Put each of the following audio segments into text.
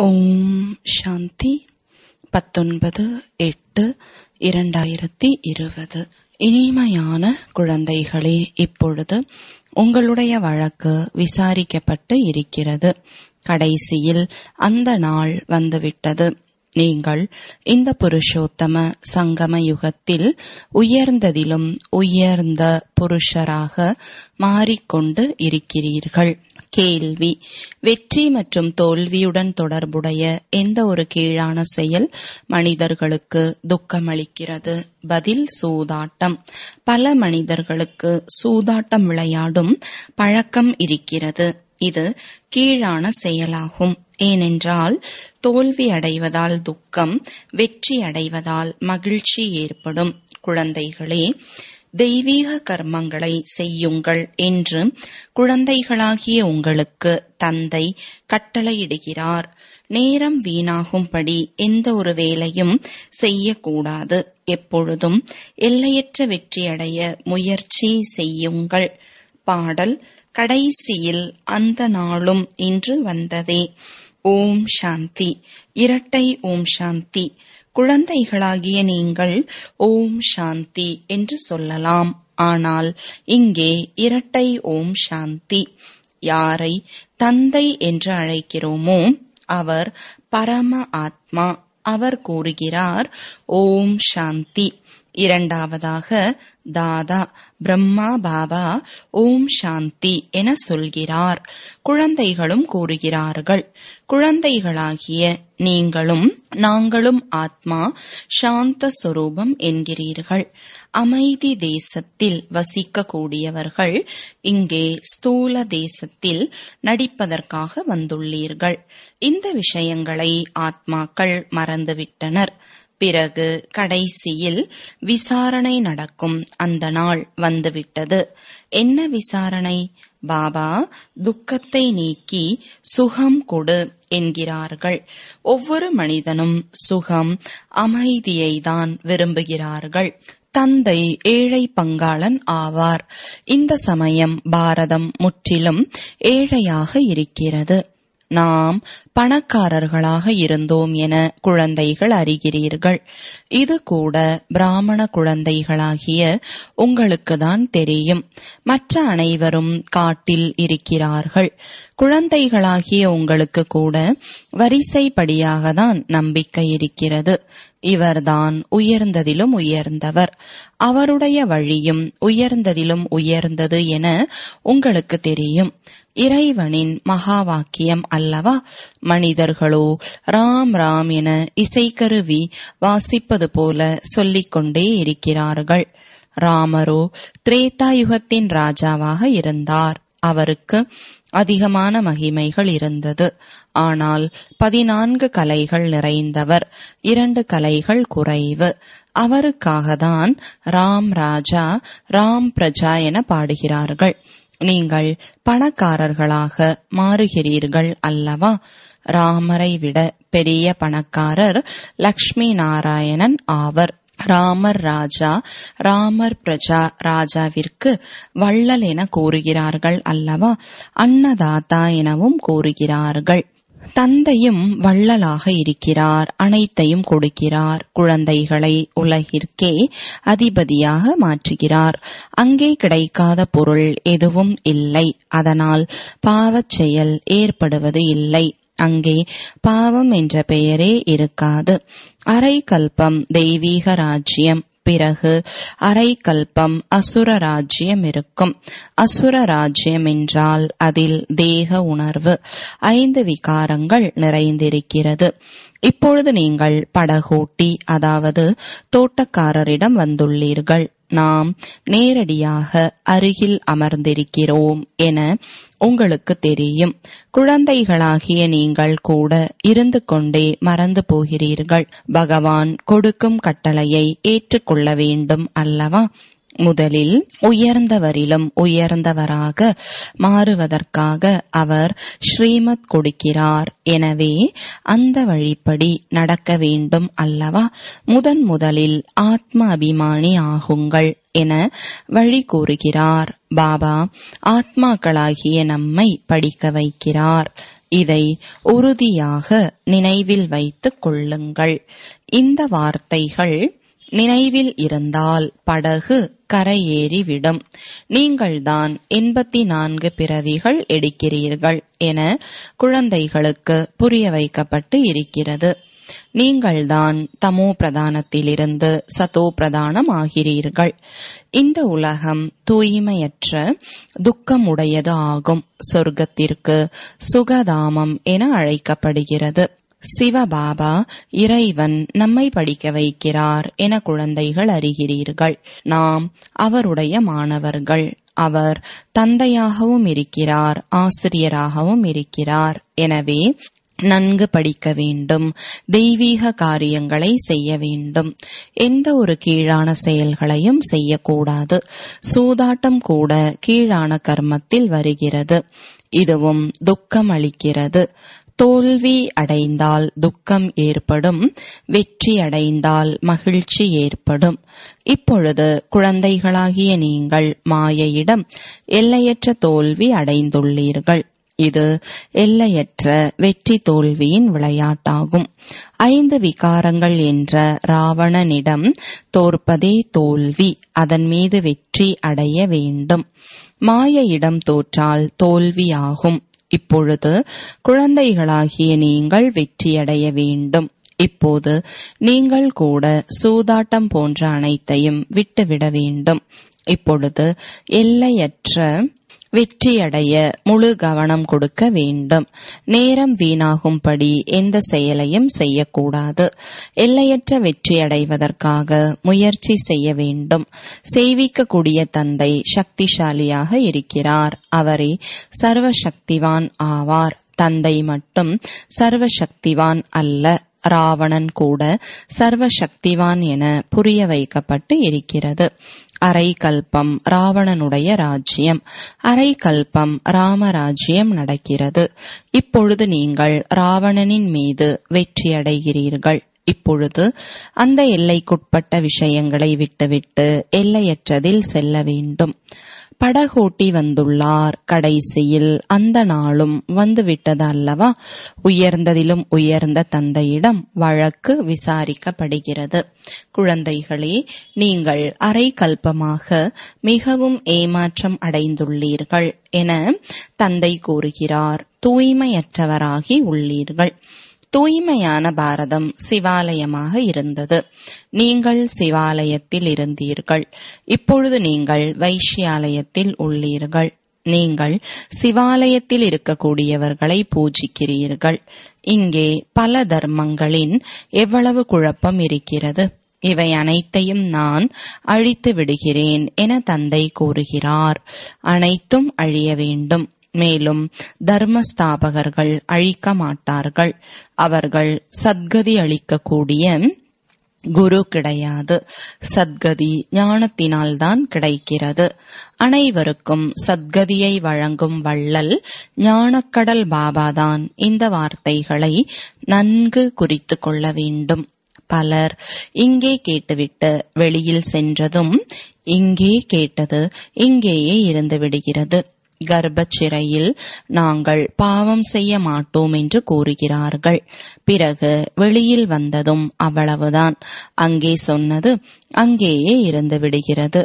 ஓம் சாந்தி பத்தொன்பது எட்டு இரண்டாயிரத்தி இருபது இனிமையான குழந்தைகளே இப்பொழுது உங்களுடைய வழக்கு விசாரிக்கப்பட்டு இருக்கிறது கடைசியில் அந்த நாள் வந்துவிட்டது நீங்கள் இந்த புருஷோத்தம சங்கம யுகத்தில் உயர்ந்ததிலும் உயர்ந்த புருஷராக மாறிக்கொண்டு இருக்கிறீர்கள் கேள்வி வெற்றி மற்றும் தோல்வியுடன் தொடர்புடைய எந்த ஒரு கீழான செயல் மனிதர்களுக்கு துக்கமளிக்கிறது பதில் சூதாட்டம் பல மனிதர்களுக்கு சூதாட்டம் விளையாடும் பழக்கம் இருக்கிறது இது கீழான செயலாகும் ஏனென்றால் தோல்வி அடைவதால் துக்கம் வெற்றி அடைவதால் மகிழ்ச்சி ஏற்படும் குழந்தைகளே தெய்வீக கர்மங்களை செய்யுங்கள் என்று குழந்தைகளாகிய உங்களுக்கு தந்தை கட்டளையிடுகிறார் நேரம் வீணாகும்படி எந்த ஒரு வேலையும் செய்யக்கூடாது எப்பொழுதும் எல்லையற்ற வெற்றியடைய முயற்சி செய்யுங்கள் பாடல் கடைசியில் அந்த நாளும் இன்று வந்ததே ஓம் சாந்தி இரட்டை ஓம் சாந்தி குழந்தைகளாகிய நீங்கள் ஓம் சாந்தி என்று சொல்லலாம் ஆனால் இங்கே இரட்டை ஓம் சாந்தி யாரை தந்தை என்று அழைக்கிறோமோ அவர் பரம ஆத்மா அவர் கூறுகிறார் ஓம் சாந்தி இரண்டாவதாக தாதா பிரம்மா பாபா ஓம் சாந்தி என சொல்கிறார் குழந்தைகளும் கூறுகிறார்கள் குழந்தைகளாகிய நீங்களும் நாங்களும் ஆத்மா சாந்த சொரூபம் என்கிறீர்கள் அமைதி தேசத்தில் வசிக்கக்கூடியவர்கள் இங்கே ஸ்தூல தேசத்தில் நடிப்பதற்காக வந்துள்ளீர்கள் இந்த விஷயங்களை ஆத்மாக்கள் மறந்துவிட்டனர் பிறகு கடைசியில் விசாரணை நடக்கும் அந்த நாள் வந்துவிட்டது என்ன விசாரணை பாபா துக்கத்தை நீக்கி சுகம் கொடு என்கிறார்கள் ஒவ்வொரு மனிதனும் சுகம் அமைதியை தான் விரும்புகிறார்கள் தந்தை ஏழை பங்காளன் ஆவார் இந்த சமயம் பாரதம் முற்றிலும் ஏழையாக இருக்கிறது நாம் பணக்காரர்களாக இருந்தோம் என குழந்தைகள் அறிகிறீர்கள் இது கூட பிராமண குழந்தைகளாகிய உங்களுக்குதான் தெரியும் மற்ற அனைவரும் காட்டில் இருக்கிறார்கள் குழந்தைகளாகிய உங்களுக்கு கூட வரிசைப்படியாக தான் நம்பிக்கை இருக்கிறது இவர்தான் உயர்ந்ததிலும் உயர்ந்தவர் அவருடைய வழியும் உயர்ந்ததிலும் உயர்ந்தது என உங்களுக்கு தெரியும் இறைவனின் மகா வாக்கியம் அல்லவா மனிதர்களோ ராம் ராம் என இசைக்கருவி வாசிப்பது போல சொல்லிக் கொண்டே இருக்கிறார்கள் ராமரோ திரேதாயுகத்தின் ராஜாவாக இருந்தார் அவருக்கு அதிகமான மகிமைகள் இருந்தது ஆனால் பதினான்கு கலைகள் நிறைந்தவர் இரண்டு கலைகள் குறைவு அவருக்காகத்தான் ராம் ராஜா ராம் பிரஜா என பாடுகிறார்கள் நீங்கள் பணக்காரர்களாக மாறுகிறீர்கள் அல்லவா ராமரை விட பெரிய பணக்காரர் லக்ஷ்மி நாராயணன் ஆவர் ராமர் ராஜா ராமர் பிரஜா ராஜாவிற்கு வள்ளல் என கூறுகிறார்கள் அல்லவா அன்னதாத்தா எனவும் கூறுகிறார்கள் தந்தையும் வள்ளலாக இருக்கிறார் அனைத்தையும் கொடுக்கிறார் குழந்தைகளை உலகிற்கே அதிபதியாக மாற்றுகிறார் அங்கே கிடைக்காத பொருள் எதுவும் இல்லை அதனால் பாவச் செயல் ஏற்படுவது இல்லை அங்கே பாவம் என்ற பெயரே இருக்காது அரை கல்பம் தெய்வீக ராஜ்யம் பிறகு அரை கல்பம் அசுர ராஜ்யம் இருக்கும் அசுர ராஜ்யம் என்றால் அதில் தேக உணர்வு ஐந்து விகாரங்கள் நிறைந்திருக்கிறது இப்பொழுது நீங்கள் படகோட்டி அதாவது தோட்டக்காரரிடம் வந்துள்ளீர்கள் நாம் நேரடியாக அருகில் அமர்ந்திருக்கிறோம் என உங்களுக்கு தெரியும் குழந்தைகளாகிய நீங்கள் கூட இருந்து கொண்டே மறந்து போகிறீர்கள் பகவான் கொடுக்கும் கட்டளையை ஏற்றுக்கொள்ள வேண்டும் அல்லவா முதலில் உயர்ந்தவரிலும் உயர்ந்தவராக மாறுவதற்காக அவர் ஸ்ரீமத் கொடுக்கிறார் எனவே அந்த வழிப்படி நடக்க வேண்டும் அல்லவா முதன் முதலில் ஆத்ம அபிமானி ஆகுங்கள் என வழி கூறுகிறார் பாபா ஆத்மாக்களாகிய நம்மை படிக்க வைக்கிறார் இதை உறுதியாக நினைவில் வைத்துக் கொள்ளுங்கள் இந்த வார்த்தைகள் நினைவில் இருந்தால் படகு கரையேறிவிடும் நீங்கள்தான் எண்பத்தி நான்கு பிறவிகள் எடுக்கிறீர்கள் என குழந்தைகளுக்கு புரிய வைக்கப்பட்டு இருக்கிறது நீங்கள்தான் தமோ பிரதானத்திலிருந்து சதோ பிரதானம் ஆகிறீர்கள் இந்த உலகம் தூய்மையற்ற துக்கம் உடையது ஆகும் சொர்க்கத்திற்கு சுகதாமம் என அழைக்கப்படுகிறது சிவபாபா இறைவன் நம்மை படிக்க வைக்கிறார் என குழந்தைகள் அறிகிறீர்கள் நாம் அவருடைய மாணவர்கள் அவர் தந்தையாகவும் இருக்கிறார் ஆசிரியராகவும் இருக்கிறார் எனவே நன்கு படிக்க வேண்டும் தெய்வீக காரியங்களை செய்ய வேண்டும் எந்த ஒரு கீழான செயல்களையும் செய்யக்கூடாது சூதாட்டம் கூட கீழான கர்மத்தில் வருகிறது இதுவும் துக்கம் அளிக்கிறது தோல்வி அடைந்தால் துக்கம் ஏற்படும் வெற்றி அடைந்தால் மகிழ்ச்சி ஏற்படும் இப்பொழுது குழந்தைகளாகிய நீங்கள் மாயையிடம் எல்லையற்ற தோல்வி அடைந்துள்ளீர்கள் இது எல்லையற்ற வெற்றி தோல்வியின் விளையாட்டாகும் ஐந்து விகாரங்கள் என்ற ராவணனிடம் தோற்பதே தோல்வி அதன் மீது வெற்றி அடைய வேண்டும் மாயையிடம் தோற்றால் தோல்வியாகும் இப்பொழுது குழந்தைகளாகிய நீங்கள் வெற்றியடைய வேண்டும் இப்போது நீங்கள் கூட சூதாட்டம் போன்ற அனைத்தையும் விட்டுவிட வேண்டும் இப்பொழுது எல்லையற்ற வெற்றியடைய முழு கவனம் கொடுக்க வேண்டும் நேரம் வீணாகும்படி எந்த செயலையும் செய்யக்கூடாது எல்லையற்ற வெற்றியடைவதற்காக முயற்சி செய்ய வேண்டும் செய்விக்கக்கூடிய தந்தை சக்திசாலியாக இருக்கிறார் அவரே சர்வசக்திவான் ஆவார் தந்தை மட்டும் சர்வசக்திவான் அல்ல ராவணன் கூட சர்வ சக்திவான் என புரிய வைக்கப்பட்டு இருக்கிறது அரை கல்பம் ராவணனுடைய ராஜ்யம் அரை கல்பம் ராமராஜ்யம் நடக்கிறது இப்பொழுது நீங்கள் ராவணனின் மீது வெற்றியடைகிறீர்கள் இப்பொழுது அந்த எல்லைக்குட்பட்ட விஷயங்களை விட்டுவிட்டு எல்லையற்றதில் செல்ல வேண்டும் படகோட்டி வந்துள்ளார் கடைசியில் அந்த நாளும் வந்துவிட்டதல்லவா உயர்ந்ததிலும் உயர்ந்த தந்தையிடம் வழக்கு விசாரிக்கப்படுகிறது குழந்தைகளே நீங்கள் அரை கல்பமாக மிகவும் ஏமாற்றம் அடைந்துள்ளீர்கள் என தந்தை கூறுகிறார் தூய்மையற்றவராகி உள்ளீர்கள் தூய்மையான பாரதம் சிவாலயமாக இருந்தது நீங்கள் சிவாலயத்தில் இருந்தீர்கள் இப்பொழுது நீங்கள் வைஷ்யாலயத்தில் உள்ளீர்கள் நீங்கள் சிவாலயத்தில் இருக்கக்கூடியவர்களை பூஜிக்கிறீர்கள் இங்கே பல தர்மங்களின் எவ்வளவு குழப்பம் இருக்கிறது இவை அனைத்தையும் நான் அழித்து விடுகிறேன் என தந்தை கூறுகிறார் அனைத்தும் அழிய வேண்டும் மேலும் தர்மஸ்தாபகர்கள் அழிக்க மாட்டார்கள் அவர்கள் சத்கதி அளிக்கக்கூடிய குரு கிடையாது சத்கதி ஞானத்தினால்தான் கிடைக்கிறது அனைவருக்கும் சத்கதியை வழங்கும் வள்ளல் ஞானக்கடல் பாபாதான் இந்த வார்த்தைகளை நன்கு குறித்து கொள்ள வேண்டும் பலர் இங்கே கேட்டுவிட்டு வெளியில் சென்றதும் இங்கே கேட்டது இங்கேயே இருந்து விடுகிறது கர்ப்பச்சிறையில் நாங்கள் பாவம் செய்ய மாட்டோம் என்று கூறுகிறார்கள் பிறகு வெளியில் வந்ததும் அவ்வளவுதான் அங்கே சொன்னது அங்கேயே இருந்து விடுகிறது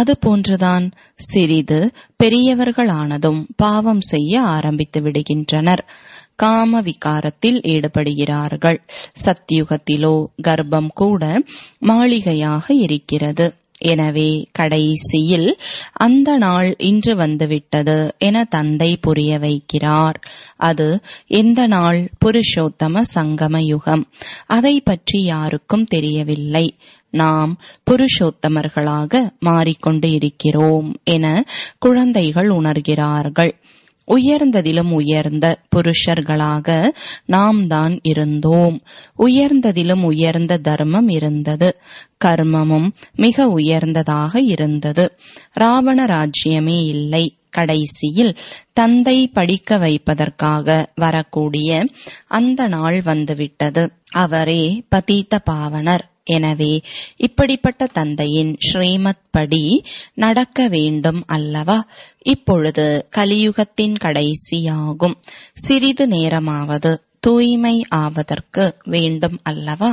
அது போன்றுதான் சிறிது பெரியவர்களானதும் பாவம் செய்ய ஆரம்பித்து விடுகின்றனர் காம விகாரத்தில் ஈடுபடுகிறார்கள் சத்தியுகத்திலோ கர்ப்பம் கூட மாளிகையாக இருக்கிறது எனவே கடைசியில் அந்த நாள் இன்று வந்துவிட்டது என தந்தை புரிய வைக்கிறார் அது எந்த நாள் புருஷோத்தம சங்கம யுகம் அதை பற்றி யாருக்கும் தெரியவில்லை நாம் புருஷோத்தமர்களாக மாறிக்கொண்டு இருக்கிறோம் என குழந்தைகள் உணர்கிறார்கள் உயர்ந்ததிலும் உயர்ந்த புருஷர்களாக நாம் தான் இருந்தோம் உயர்ந்ததிலும் உயர்ந்த தர்மம் இருந்தது கர்மமும் மிக உயர்ந்ததாக இருந்தது ராவண ராஜ்யமே இல்லை கடைசியில் தந்தை படிக்க வைப்பதற்காக வரக்கூடிய அந்த நாள் வந்துவிட்டது அவரே பதீத்த பாவனர் எனவே இப்படிப்பட்ட தந்தையின் ஸ்ரீமத் படி நடக்க வேண்டும் அல்லவா இப்பொழுது கலியுகத்தின் கடைசியாகும் சிறிது நேரமாவது தூய்மை ஆவதற்கு வேண்டும் அல்லவா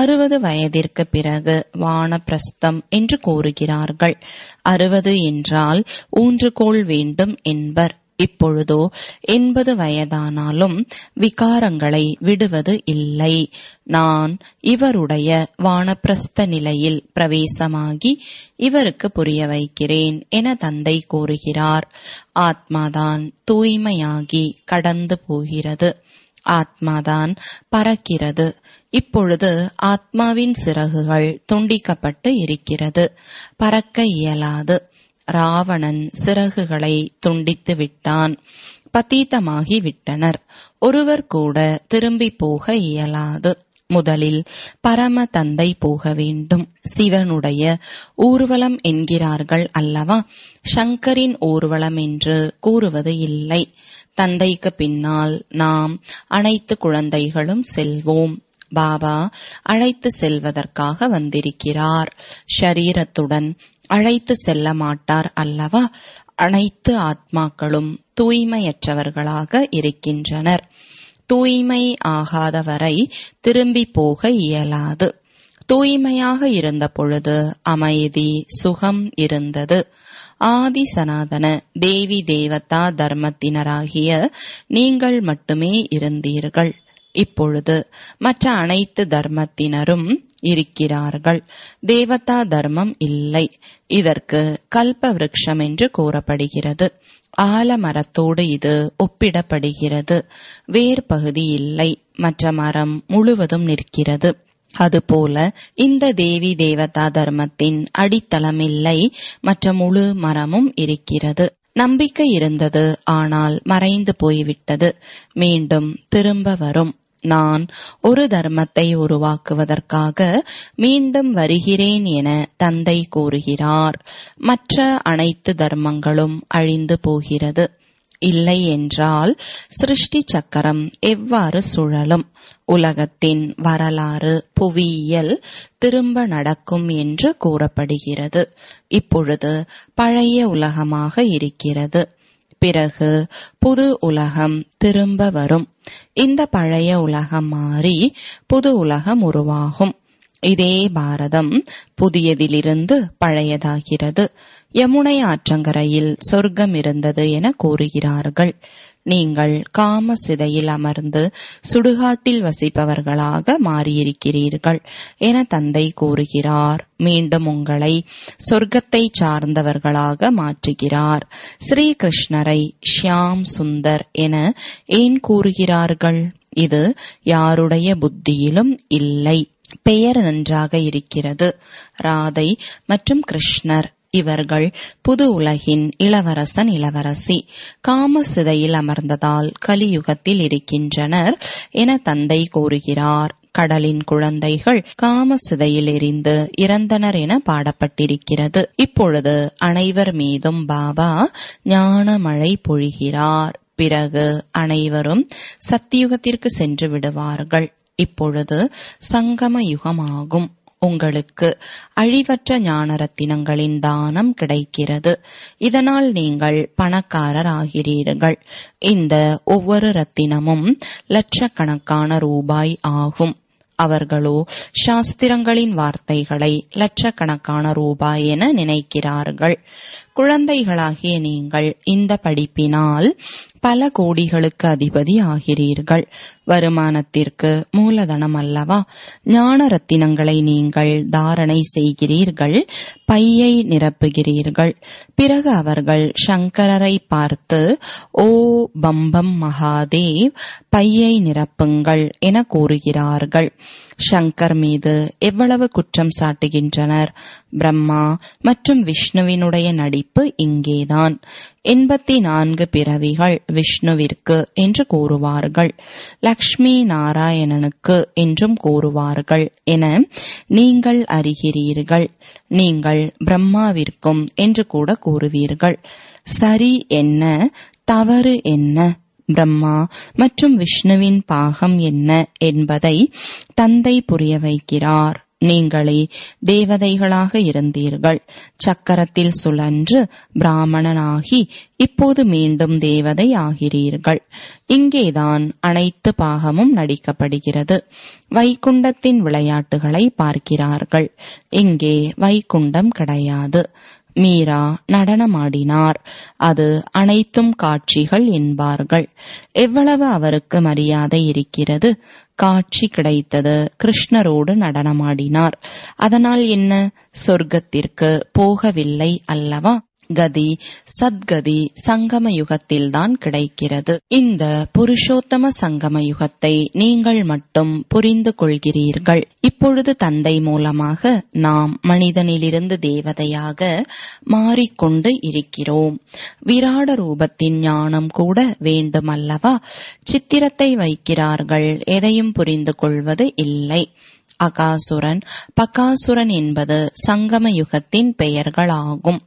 அறுபது வயதிற்கு பிறகு வானப்பிரஸ்தம் என்று கூறுகிறார்கள் அறுபது என்றால் ஊன்றுகோள் வேண்டும் என்பர் இப்பொழுதோ எண்பது வயதானாலும் விகாரங்களை விடுவது இல்லை நான் இவருடைய வானப்பிரஸ்த நிலையில் பிரவேசமாகி இவருக்கு புரிய வைக்கிறேன் என தந்தை கூறுகிறார் ஆத்மாதான் தூய்மையாகி கடந்து போகிறது ஆத்மாதான் பறக்கிறது இப்பொழுது ஆத்மாவின் சிறகுகள் துண்டிக்கப்பட்டு இருக்கிறது பறக்க இயலாது ராவணன் சிறகுகளை துண்டித்து விட்டான் பதீதமாகி விட்டனர் ஒருவர் கூட திரும்பி போக இயலாது முதலில் பரம தந்தை போக வேண்டும் சிவனுடைய ஊர்வலம் என்கிறார்கள் அல்லவா சங்கரின் ஊர்வலம் என்று கூறுவது இல்லை தந்தைக்கு பின்னால் நாம் அனைத்து குழந்தைகளும் செல்வோம் பாபா அழைத்து செல்வதற்காக வந்திருக்கிறார் ஷரீரத்துடன் அழைத்து செல்ல மாட்டார் அல்லவா அனைத்து ஆத்மாக்களும் தூய்மையற்றவர்களாக இருக்கின்றனர் தூய்மை ஆகாதவரை திரும்பி போக இயலாது தூய்மையாக இருந்த பொழுது அமைதி சுகம் இருந்தது ஆதி சனாதன தேவி தேவதா தர்மத்தினராகிய நீங்கள் மட்டுமே இருந்தீர்கள் இப்பொழுது மற்ற அனைத்து தர்மத்தினரும் இருக்கிறார்கள் தேவதா தர்மம் இல்லை இதற்கு கல்ப விரக்ஷம் என்று கூறப்படுகிறது ஆலமரத்தோடு இது ஒப்பிடப்படுகிறது வேர் பகுதி இல்லை மற்ற மரம் முழுவதும் நிற்கிறது அதுபோல இந்த தேவி தேவதா தர்மத்தின் அடித்தளம் இல்லை மற்ற முழு மரமும் இருக்கிறது நம்பிக்கை இருந்தது ஆனால் மறைந்து போய்விட்டது மீண்டும் திரும்ப வரும் நான் ஒரு தர்மத்தை உருவாக்குவதற்காக மீண்டும் வருகிறேன் என தந்தை கூறுகிறார் மற்ற அனைத்து தர்மங்களும் அழிந்து போகிறது இல்லை என்றால் சிருஷ்டி சக்கரம் எவ்வாறு சுழலும் உலகத்தின் வரலாறு புவியியல் திரும்ப நடக்கும் என்று கூறப்படுகிறது இப்பொழுது பழைய உலகமாக இருக்கிறது பிறகு புது உலகம் திரும்ப வரும் இந்த பழைய உலகம் மாறி புது உலகம் உருவாகும் இதே பாரதம் புதியதிலிருந்து பழையதாகிறது யமுனை ஆற்றங்கரையில் சொர்க்கம் இருந்தது என கூறுகிறார்கள் நீங்கள் காம சிதையில் அமர்ந்து சுடுகாட்டில் வசிப்பவர்களாக மாறியிருக்கிறீர்கள் என தந்தை கூறுகிறார் மீண்டும் உங்களை சொர்க்கத்தை சார்ந்தவர்களாக மாற்றுகிறார் ஸ்ரீகிருஷ்ணரை ஷியாம் சுந்தர் என ஏன் கூறுகிறார்கள் இது யாருடைய புத்தியிலும் இல்லை பெயர் நன்றாக இருக்கிறது ராதை மற்றும் கிருஷ்ணர் இவர்கள் புது உலகின் இளவரசன் இளவரசி காம சிதையில் அமர்ந்ததால் கலியுகத்தில் இருக்கின்றனர் என தந்தை கூறுகிறார் கடலின் குழந்தைகள் காம சிதையில் எரிந்து இறந்தனர் என பாடப்பட்டிருக்கிறது இப்பொழுது அனைவர் மீதும் பாபா ஞான மழை பொழிகிறார் பிறகு அனைவரும் சத்தியுகத்திற்கு சென்று விடுவார்கள் இப்பொழுது சங்கம யுகமாகும் உங்களுக்கு அழிவற்ற ஞானரத்தினங்களின் தானம் கிடைக்கிறது இதனால் நீங்கள் பணக்காரர் ஆகிறீர்கள் இந்த ஒவ்வொரு ரத்தினமும் லட்சக்கணக்கான ரூபாய் ஆகும் அவர்களோ சாஸ்திரங்களின் வார்த்தைகளை லட்சக்கணக்கான ரூபாய் என நினைக்கிறார்கள் குழந்தைகளாகிய நீங்கள் இந்த படிப்பினால் பல கோடிகளுக்கு அதிபதி ஆகிறீர்கள் வருமானத்திற்கு மூலதனம் அல்லவா ஞான ரத்தினங்களை நீங்கள் தாரணை செய்கிறீர்கள் பையை நிரப்புகிறீர்கள் பிறகு அவர்கள் சங்கரரை பார்த்து ஓ பம்பம் மகாதேவ் பையை நிரப்புங்கள் என கூறுகிறார்கள் சங்கர் மீது எவ்வளவு குற்றம் சாட்டுகின்றனர் பிரம்மா மற்றும் விஷ்ணுவினுடைய நடிப்பு இங்கேதான் எண்பத்தி நான்கு பிறவிகள் விஷ்ணுவிற்கு என்று கூறுவார்கள் லக்ஷ்மி நாராயணனுக்கு என்றும் கூறுவார்கள் என நீங்கள் அறிகிறீர்கள் நீங்கள் பிரம்மாவிற்கும் என்று கூட கூறுவீர்கள் சரி என்ன தவறு என்ன பிரம்மா மற்றும் விஷ்ணுவின் பாகம் என்ன என்பதை தந்தை புரிய வைக்கிறார் நீங்களே தேவதைகளாக இருந்தீர்கள் சக்கரத்தில் சுழன்று பிராமணனாகி இப்போது மீண்டும் தேவதை ஆகிறீர்கள் இங்கேதான் அனைத்து பாகமும் நடிக்கப்படுகிறது வைகுண்டத்தின் விளையாட்டுகளை பார்க்கிறார்கள் இங்கே வைகுண்டம் கிடையாது மீரா நடனமாடினார் அது அனைத்தும் காட்சிகள் என்பார்கள் எவ்வளவு அவருக்கு மரியாதை இருக்கிறது காட்சி கிடைத்தது கிருஷ்ணரோடு நடனமாடினார் அதனால் என்ன சொர்க்கத்திற்கு போகவில்லை அல்லவா கதி சத்கதி சங்கம யுகத்தில்தான் கிடைக்கிறது இந்த புருஷோத்தம சங்கம யுகத்தை நீங்கள் மட்டும் புரிந்து கொள்கிறீர்கள் இப்பொழுது தந்தை மூலமாக நாம் மனிதனிலிருந்து தேவதையாக மாறிக்கொண்டு இருக்கிறோம் விராட ரூபத்தின் ஞானம் கூட வேண்டுமல்லவா சித்திரத்தை வைக்கிறார்கள் எதையும் புரிந்து கொள்வது இல்லை அகாசுரன் பகாசுரன் என்பது சங்கம யுகத்தின் பெயர்களாகும்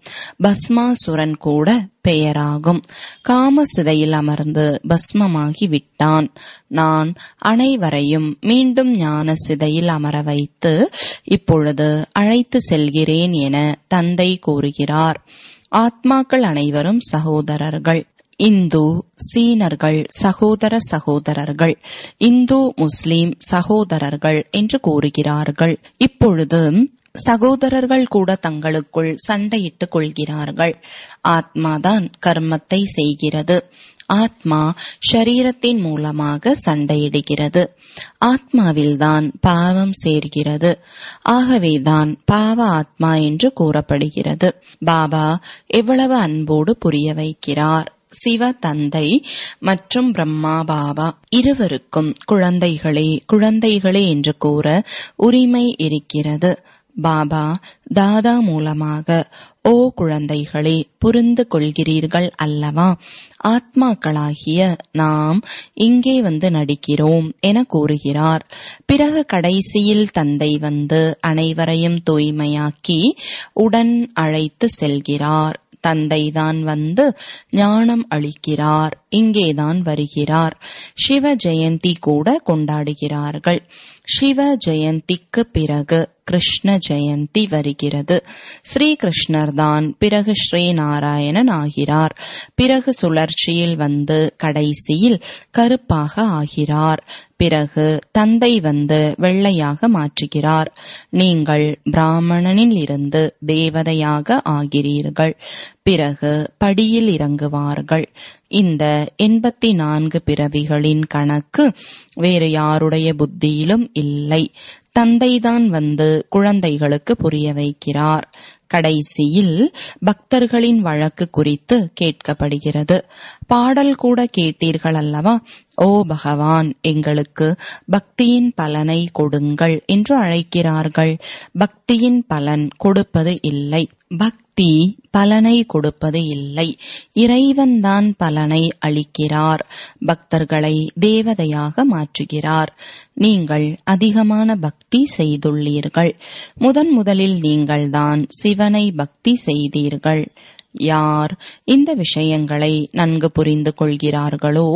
பஸ்மாசுரன் கூட பெயராகும் காம சிதையில் அமர்ந்து பஸ்மமாகி விட்டான் நான் அனைவரையும் மீண்டும் ஞான சிதையில் அமர வைத்து இப்பொழுது அழைத்து செல்கிறேன் என தந்தை கூறுகிறார் ஆத்மாக்கள் அனைவரும் சகோதரர்கள் இந்து சீனர்கள் சகோதர சகோதரர்கள் இந்து முஸ்லிம் சகோதரர்கள் என்று கூறுகிறார்கள் இப்பொழுது சகோதரர்கள் கூட தங்களுக்குள் சண்டையிட்டுக் கொள்கிறார்கள் ஆத்மாதான் கர்மத்தை செய்கிறது ஆத்மா ஷரீரத்தின் மூலமாக சண்டையிடுகிறது ஆத்மாவில்தான் பாவம் சேர்கிறது ஆகவேதான் பாவ ஆத்மா என்று கூறப்படுகிறது பாபா எவ்வளவு அன்போடு புரிய வைக்கிறார் சிவ தந்தை மற்றும் பிரம்மா பாபா இருவருக்கும் குழந்தைகளே குழந்தைகளே என்று கூற உரிமை இருக்கிறது பாபா தாதா மூலமாக ஓ குழந்தைகளே புரிந்து கொள்கிறீர்கள் அல்லவா ஆத்மாக்களாகிய நாம் இங்கே வந்து நடிக்கிறோம் என கூறுகிறார் பிறகு கடைசியில் தந்தை வந்து அனைவரையும் தூய்மையாக்கி உடன் அழைத்து செல்கிறார் தந்தைதான் வந்து ஞானம் அளிக்கிறார் இங்கேதான் வருகிறார் சிவ ஜெயந்தி கூட கொண்டாடுகிறார்கள் சிவ ஜெயந்திக்கு பிறகு கிருஷ்ண ஜெயந்தி வருகிறது ஸ்ரீகிருஷ்ணர் தான் பிறகு ஸ்ரீநாராயணன் ஆகிறார் பிறகு சுழற்சியில் வந்து கடைசியில் கருப்பாக ஆகிறார் பிறகு தந்தை வந்து வெள்ளையாக மாற்றுகிறார் நீங்கள் பிராமணனில் இருந்து தேவதையாக ஆகிறீர்கள் பிறகு படியில் இறங்குவார்கள் இந்த எண்பத்தி நான்கு பிறவிகளின் கணக்கு வேறு யாருடைய புத்தியிலும் இல்லை தந்தைதான் வந்து குழந்தைகளுக்கு புரிய வைக்கிறார் கடைசியில் பக்தர்களின் வழக்கு குறித்து கேட்கப்படுகிறது பாடல் கூட கேட்டீர்கள் அல்லவா ஓ பகவான் எங்களுக்கு பக்தியின் பலனை கொடுங்கள் என்று அழைக்கிறார்கள் பக்தியின் பலன் கொடுப்பது இல்லை பக்தி பலனை கொடுப்பது இல்லை இறைவன்தான் பலனை அளிக்கிறார் பக்தர்களை தேவதையாக மாற்றுகிறார் நீங்கள் அதிகமான பக்தி செய்துள்ளீர்கள் முதன் முதலில் நீங்கள்தான் சிவனை பக்தி செய்தீர்கள் யார் இந்த விஷயங்களை நன்கு புரிந்து கொள்கிறார்களோ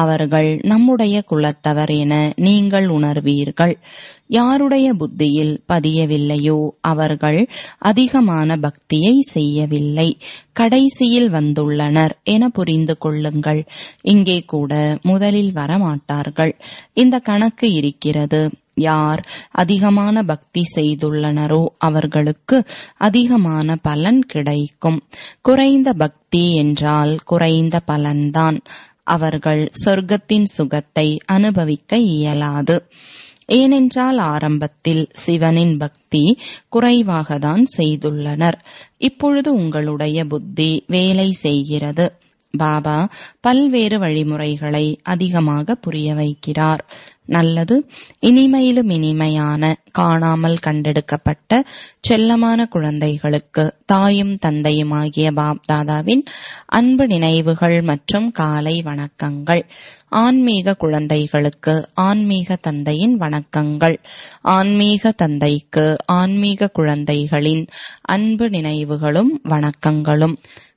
அவர்கள் நம்முடைய குலத்தவர் என நீங்கள் உணர்வீர்கள் யாருடைய புத்தியில் பதியவில்லையோ அவர்கள் அதிகமான பக்தியை செய்யவில்லை கடைசியில் வந்துள்ளனர் என புரிந்து கொள்ளுங்கள் இங்கே கூட முதலில் வரமாட்டார்கள் இந்த கணக்கு இருக்கிறது யார் அதிகமான பக்தி செய்துள்ளனரோ அவர்களுக்கு அதிகமான பலன் கிடைக்கும் குறைந்த பக்தி என்றால் குறைந்த பலன்தான் அவர்கள் சொர்க்கத்தின் சுகத்தை அனுபவிக்க இயலாது ஏனென்றால் ஆரம்பத்தில் சிவனின் பக்தி குறைவாகத்தான் செய்துள்ளனர் இப்பொழுது உங்களுடைய புத்தி வேலை செய்கிறது பாபா பல்வேறு வழிமுறைகளை அதிகமாக புரிய வைக்கிறார் நல்லது இனிமையிலும் இனிமையான காணாமல் கண்டெடுக்கப்பட்ட செல்லமான குழந்தைகளுக்கு தாயும் தந்தையும் ஆகிய பாப்தாதாவின் அன்பு நினைவுகள் மற்றும் காலை வணக்கங்கள் ஆன்மீக குழந்தைகளுக்கு ஆன்மீக தந்தையின் வணக்கங்கள் ஆன்மீக தந்தைக்கு ஆன்மீக குழந்தைகளின் அன்பு நினைவுகளும் வணக்கங்களும்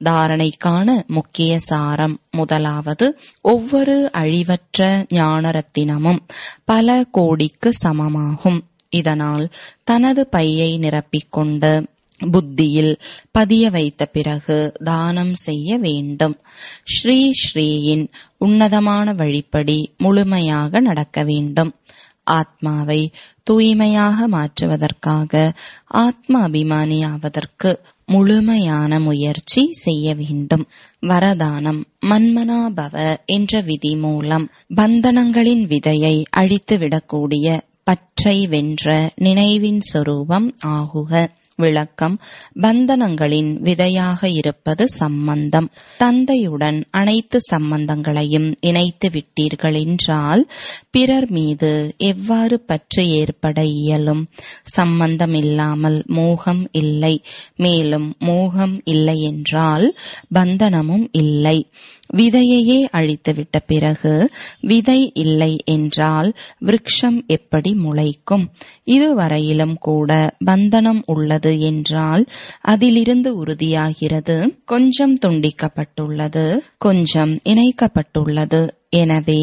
தாரணைக்கான முக்கிய சாரம் முதலாவது ஒவ்வொரு அழிவற்ற ஞானரத்தினமும் பல கோடிக்கு சமமாகும் இதனால் தனது பையை நிரப்பிக்கொண்டு புத்தியில் பதிய வைத்த பிறகு தானம் செய்ய வேண்டும் ஸ்ரீ ஸ்ரீயின் உன்னதமான வழிப்படி முழுமையாக நடக்க வேண்டும் ஆத்மாவை தூய்மையாக மாற்றுவதற்காக ஆத்ம அபிமானியாவதற்கு முழுமையான முயற்சி செய்ய வேண்டும் வரதானம் மன்மனாபவ என்ற விதி மூலம் பந்தனங்களின் விதையை அழித்துவிடக்கூடிய பற்றை வென்ற நினைவின் சொரூபம் ஆகுக விளக்கம் பந்தனங்களின் விதையாக இருப்பது சம்பந்தம் தந்தையுடன் அனைத்து சம்பந்தங்களையும் இணைத்து விட்டீர்கள் என்றால் பிறர் மீது எவ்வாறு பற்று ஏற்பட இயலும் சம்பந்தம் இல்லாமல் மோகம் இல்லை மேலும் மோகம் இல்லை என்றால் பந்தனமும் இல்லை விதையையே அழித்துவிட்ட பிறகு விதை இல்லை என்றால் விருட்சம் எப்படி முளைக்கும் இதுவரையிலும் கூட பந்தனம் உள்ளது என்றால் அதிலிருந்து உறுதியாகிறது கொஞ்சம் துண்டிக்கப்பட்டுள்ளது கொஞ்சம் இணைக்கப்பட்டுள்ளது எனவே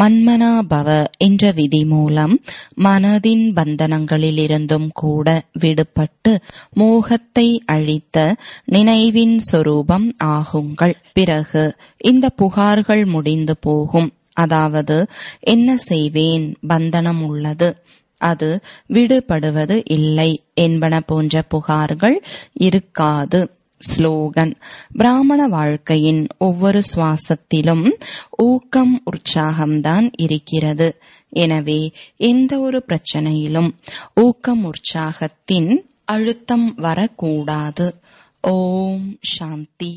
மன்மனாபவ என்ற விதி மூலம் மனதின் பந்தனங்களிலிருந்தும் கூட விடுபட்டு மோகத்தை அழித்த நினைவின் சொரூபம் ஆகுங்கள் பிறகு இந்த புகார்கள் முடிந்து போகும் அதாவது என்ன செய்வேன் பந்தனம் உள்ளது அது விடுபடுவது இல்லை என்பன போன்ற புகார்கள் இருக்காது ஸ்லோகன் பிராமண வாழ்க்கையின் ஒவ்வொரு சுவாசத்திலும் ஊக்கம் உற்சாகம்தான் இருக்கிறது எனவே எந்த ஒரு பிரச்சனையிலும் ஊக்கம் உற்சாகத்தின் அழுத்தம் வரக்கூடாது ஓம் சாந்தி